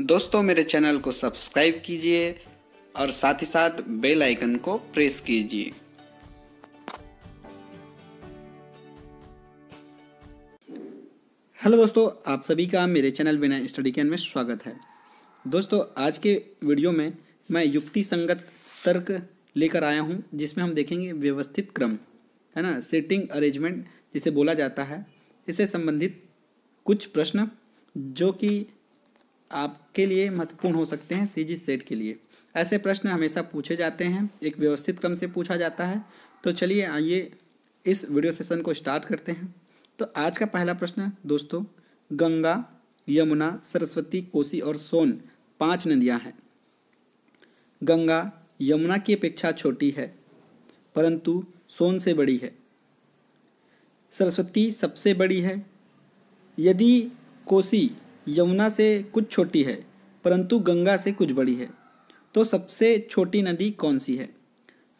दोस्तों मेरे चैनल को सब्सक्राइब कीजिए और साथ ही साथ बेल आइकन को प्रेस कीजिए हेलो दोस्तों आप सभी का मेरे चैनल बिना स्टडी कैन में स्वागत है दोस्तों आज के वीडियो में मैं युक्ति संगत तर्क लेकर आया हूँ जिसमें हम देखेंगे व्यवस्थित क्रम है ना सेटिंग अरेंजमेंट जिसे बोला जाता है इससे संबंधित कुछ प्रश्न जो कि आपके लिए महत्वपूर्ण हो सकते हैं सी जी सेट के लिए ऐसे प्रश्न हमेशा पूछे जाते हैं एक व्यवस्थित क्रम से पूछा जाता है तो चलिए आइए इस वीडियो सेशन को स्टार्ट करते हैं तो आज का पहला प्रश्न दोस्तों गंगा यमुना सरस्वती कोसी और सोन पांच नदियां हैं गंगा यमुना की अपेक्षा छोटी है परंतु सोन से बड़ी है सरस्वती सबसे बड़ी है यदि कोसी यमुना से कुछ छोटी है परंतु गंगा से कुछ बड़ी है तो सबसे छोटी नदी कौन सी है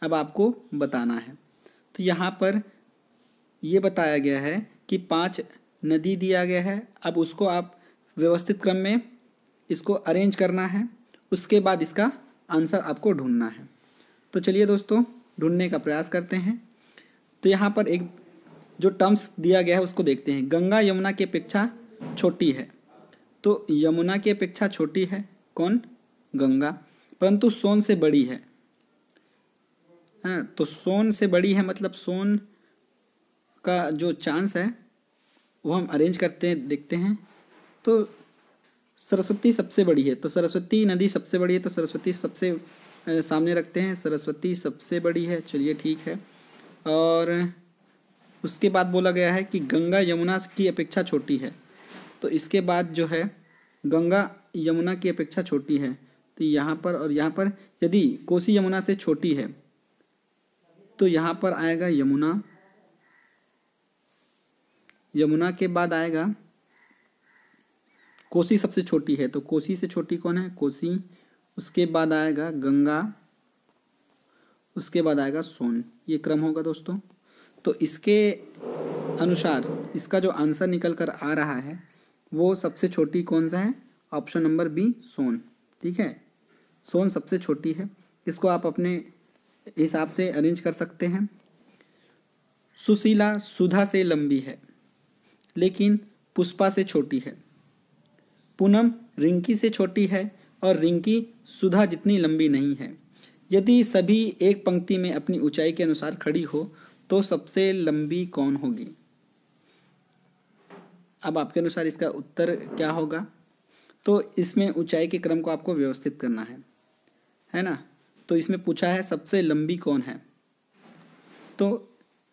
अब आपको बताना है तो यहाँ पर ये बताया गया है कि पांच नदी दिया गया है अब उसको आप व्यवस्थित क्रम में इसको अरेंज करना है उसके बाद इसका आंसर आपको ढूंढना है तो चलिए दोस्तों ढूंढने का प्रयास करते हैं तो यहाँ पर एक जो टर्म्स दिया गया है उसको देखते हैं गंगा यमुना की अपेक्षा छोटी है तो यमुना की अपेक्षा छोटी है कौन गंगा परंतु सोन से बड़ी है है ना तो सोन से बड़ी है मतलब सोन का जो चांस है वो हम अरेंज करते हैं देखते हैं तो सरस्वती सबसे बड़ी है तो सरस्वती नदी सबसे बड़ी है तो सरस्वती सबसे सामने रखते हैं सरस्वती सबसे बड़ी है चलिए ठीक है और उसके बाद बोला गया है कि गंगा यमुना की अपेक्षा छोटी है तो इसके बाद जो है गंगा यमुना की अपेक्षा छोटी है तो यहाँ पर और यहाँ पर यदि कोसी यमुना से छोटी है तो यहाँ पर आएगा यमुना यमुना के बाद आएगा कोसी सबसे छोटी है तो कोसी से छोटी कौन है कोसी उसके बाद आएगा गंगा उसके बाद आएगा सोन ये क्रम होगा दोस्तों तो इसके अनुसार इसका जो आंसर निकल कर आ रहा है वो सबसे छोटी कौन सा है ऑप्शन नंबर बी सोन ठीक है सोन सबसे छोटी है इसको आप अपने हिसाब से अरेंज कर सकते हैं सुशीला सुधा से लंबी है लेकिन पुष्पा से छोटी है पूनम रिंकी से छोटी है और रिंकी सुधा जितनी लंबी नहीं है यदि सभी एक पंक्ति में अपनी ऊंचाई के अनुसार खड़ी हो तो सबसे लंबी कौन होगी अब आपके अनुसार इसका उत्तर क्या होगा तो इसमें ऊंचाई के क्रम को आपको व्यवस्थित करना है है ना तो इसमें पूछा है सबसे लंबी कौन है तो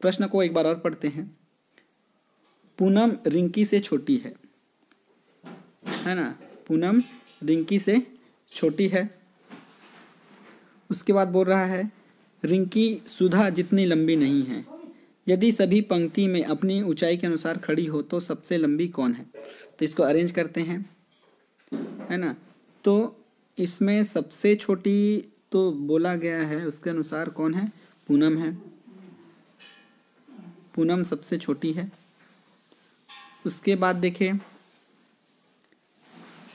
प्रश्न को एक बार और पढ़ते हैं पूनम रिंकी से छोटी है है ना पूनम रिंकी से छोटी है उसके बाद बोल रहा है रिंकी सुधा जितनी लंबी नहीं है यदि सभी पंक्ति में अपनी ऊंचाई के अनुसार खड़ी हो तो सबसे लंबी कौन है तो इसको अरेंज करते हैं है ना तो इसमें सबसे छोटी तो बोला गया है उसके अनुसार कौन है पूनम है पूनम सबसे छोटी है उसके बाद देखें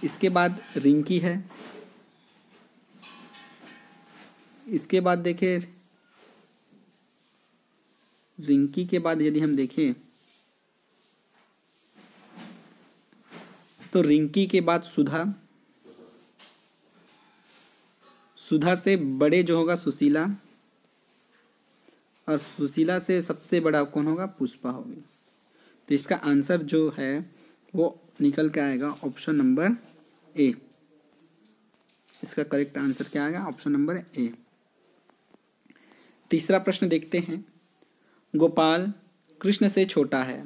इसके बाद रिंकी है इसके बाद देखें रिंकी के बाद यदि हम देखें तो रिंकी के बाद सुधा सुधा से बड़े जो होगा सुशीला और सुशीला से सबसे बड़ा कौन होगा पुष्पा होगी तो इसका आंसर जो है वो निकल के आएगा ऑप्शन नंबर ए इसका करेक्ट आंसर क्या आएगा ऑप्शन नंबर ए तीसरा प्रश्न देखते हैं गोपाल कृष्ण से छोटा है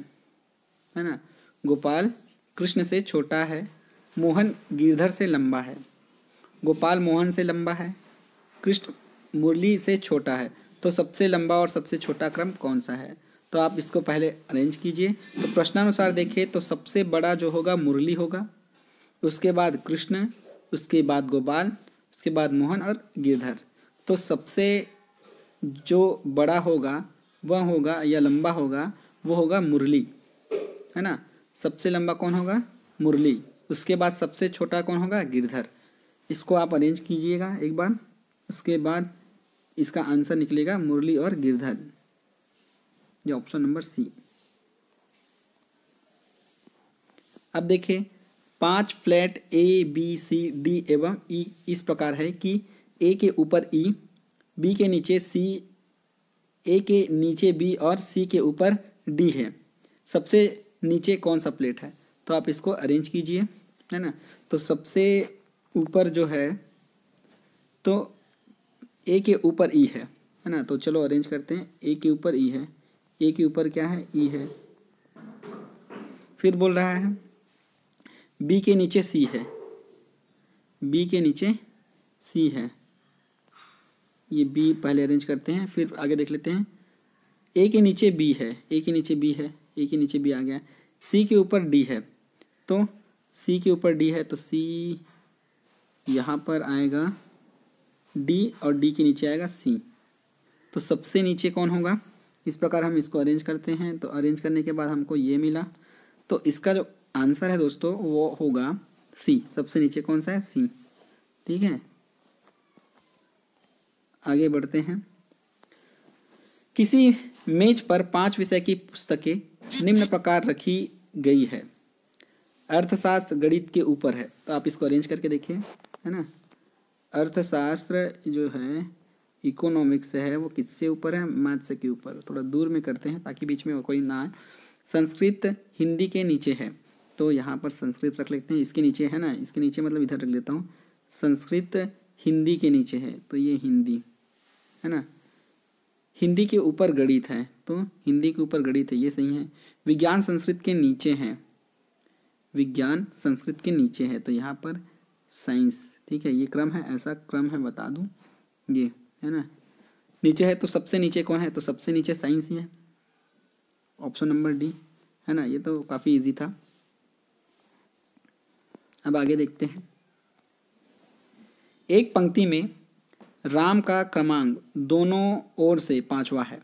है ना गोपाल कृष्ण से छोटा है मोहन गिरधर से लंबा है गोपाल मोहन से लंबा है कृष्ण मुरली से छोटा है तो सबसे लंबा और सबसे छोटा क्रम कौन सा है तो आप इसको पहले अरेंज कीजिए तो प्रश्नानुसार देखें तो सबसे बड़ा जो होगा मुरली होगा उसके बाद कृष्ण उसके बाद गोपाल उसके बाद मोहन और गिरधर तो सबसे जो बड़ा होगा वह होगा या लंबा होगा वो होगा मुरली है ना सबसे लंबा कौन होगा मुरली उसके बाद सबसे छोटा कौन होगा गिरधर इसको आप अरेंज कीजिएगा एक बार उसके बाद इसका आंसर निकलेगा मुरली और गिरधर ये ऑप्शन नंबर सी अब देखिए पांच flat A B C D एवं ई e इस प्रकार है कि ए के ऊपर ई e, बी के नीचे सी ए के नीचे बी और सी के ऊपर डी है सबसे नीचे कौन सा प्लेट है तो आप इसको अरेंज कीजिए है ना तो सबसे ऊपर जो है तो ए के ऊपर ई e है है ना तो चलो अरेंज करते हैं ए के ऊपर ई e है ए के ऊपर क्या है ई e है फिर बोल रहा है बी के नीचे सी है बी के नीचे सी है ये बी पहले अरेंज करते हैं फिर आगे देख लेते हैं ए के नीचे बी है ए के नीचे बी है ए के नीचे बी आ गया सी के ऊपर डी है तो सी के ऊपर डी है तो सी यहाँ पर आएगा डी और डी के नीचे आएगा सी तो सबसे नीचे कौन होगा इस प्रकार हम इसको अरेंज करते हैं तो अरेंज करने के बाद हमको ये मिला तो इसका जो आंसर है दोस्तों वो होगा सी सबसे नीचे कौन सा है सी ठीक है आगे बढ़ते हैं किसी मेज पर पांच विषय की पुस्तकें निम्न प्रकार रखी गई है अर्थशास्त्र गणित के ऊपर है तो आप इसको अरेंज करके देखिए है ना अर्थशास्त्र जो है इकोनॉमिक्स है वो किससे ऊपर है मैथ्स के ऊपर थोड़ा दूर में करते हैं ताकि बीच में कोई ना आए संस्कृत हिंदी के नीचे है तो यहाँ पर संस्कृत रख लेते हैं इसके नीचे है ना इसके नीचे मतलब इधर रख लेता हूँ संस्कृत हिंदी के नीचे है तो ये हिंदी है ना हिंदी के ऊपर गणित है तो हिंदी के ऊपर गणित है ये सही है विज्ञान संस्कृत के नीचे है विज्ञान संस्कृत के नीचे है तो यहाँ पर साइंस ठीक है ये क्रम है ऐसा क्रम है बता दूँ ये है ना नीचे है तो सबसे नीचे कौन है तो सबसे नीचे साइंस ही है ऑप्शन नंबर डी है ना ये तो काफ़ी इजी था अब आगे देखते हैं एक पंक्ति में राम का क्रमांक दोनों ओर से पांचवा है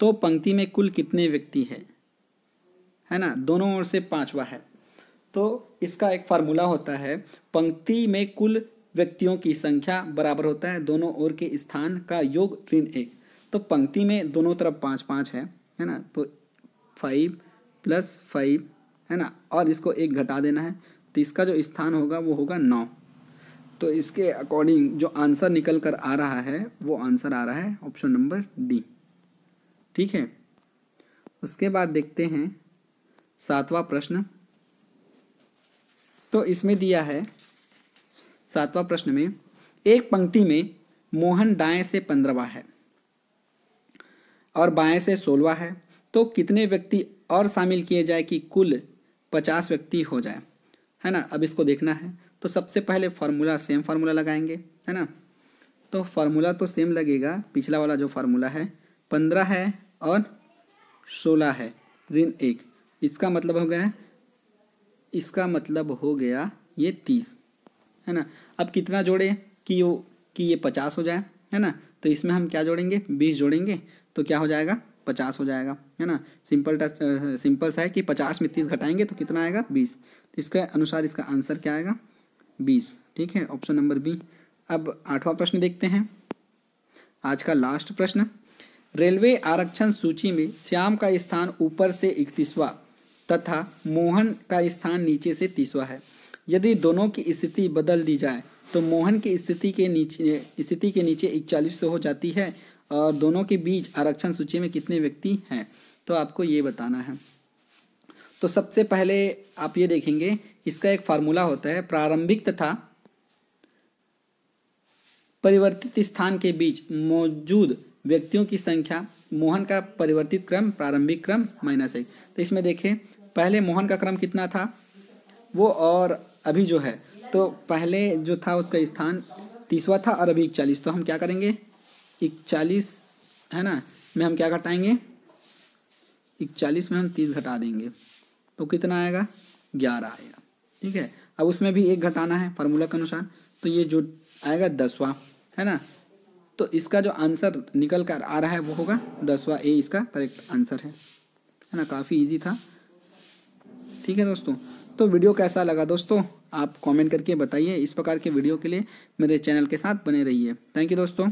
तो पंक्ति में कुल कितने व्यक्ति है है ना दोनों ओर से पांचवा है तो इसका एक फार्मूला होता है पंक्ति में कुल व्यक्तियों की संख्या बराबर होता है दोनों ओर के स्थान का योग ऋण एक तो पंक्ति में दोनों तरफ पाँच पाँच है है ना तो फाइव प्लस फाइव है ना और इसको एक घटा देना है तो इसका जो स्थान होगा वो होगा नौ तो इसके अकॉर्डिंग जो आंसर निकल कर आ रहा है वो आंसर आ रहा है ऑप्शन नंबर डी ठीक है उसके बाद देखते हैं सातवां प्रश्न तो इसमें दिया है सातवां प्रश्न में एक पंक्ति में मोहन दाएं से पंद्रवा है और बाएं से सोलवा है तो कितने व्यक्ति और शामिल किए जाए कि कुल पचास व्यक्ति हो जाए है ना अब इसको देखना है तो सबसे पहले फार्मूला सेम फार्मूला लगाएंगे है ना तो फार्मूला तो सेम लगेगा पिछला वाला जो फार्मूला है पंद्रह है और सोलह है ऋण एक इसका मतलब हो गया इसका मतलब हो गया ये तीस है ना अब कितना जोड़े कि वो कि ये पचास हो जाए है ना तो इसमें हम क्या जोड़ेंगे बीस जोड़ेंगे तो क्या हो जाएगा पचास हो जाएगा है ना सिंपल टेस्ट सिंपल सा है कि पचास में तीस घटाएंगे तो कितना आएगा बीस तो इसके अनुसार इसका आंसर क्या आएगा बीस ठीक है ऑप्शन नंबर बी अब आठवां प्रश्न देखते हैं आज का लास्ट प्रश्न रेलवे आरक्षण सूची में श्याम का स्थान ऊपर से इकतीसवा तथा मोहन का स्थान नीचे से तीसवा है यदि दोनों की स्थिति बदल दी जाए तो मोहन की स्थिति के नीचे स्थिति के नीचे इकचालीस हो जाती है और दोनों के बीच आरक्षण सूची में कितने व्यक्ति हैं तो आपको ये बताना है तो सबसे पहले आप ये देखेंगे इसका एक फार्मूला होता है प्रारंभिक तथा परिवर्तित स्थान के बीच मौजूद व्यक्तियों की संख्या मोहन का परिवर्तित क्रम प्रारंभिक क्रम माइनस एक तो इसमें देखें पहले मोहन का क्रम कितना था वो और अभी जो है तो पहले जो था उसका स्थान तीसवा था और अभी इकचालीस तो हम क्या करेंगे इकचालीस है ना में हम क्या घटाएंगे इकचालीस में हम तीस घटा देंगे तो कितना आएगा ग्यारह आएगा ठीक है अब उसमें भी एक घटाना है फार्मूला के अनुसार तो ये जो आएगा दसवा है ना तो इसका जो आंसर निकल कर आ रहा है वो होगा दसवा ए इसका करेक्ट आंसर है है ना काफ़ी इजी था ठीक है दोस्तों तो वीडियो कैसा लगा दोस्तों आप कमेंट करके बताइए इस प्रकार के वीडियो के लिए मेरे चैनल के साथ बने रहिए थैंक यू दोस्तों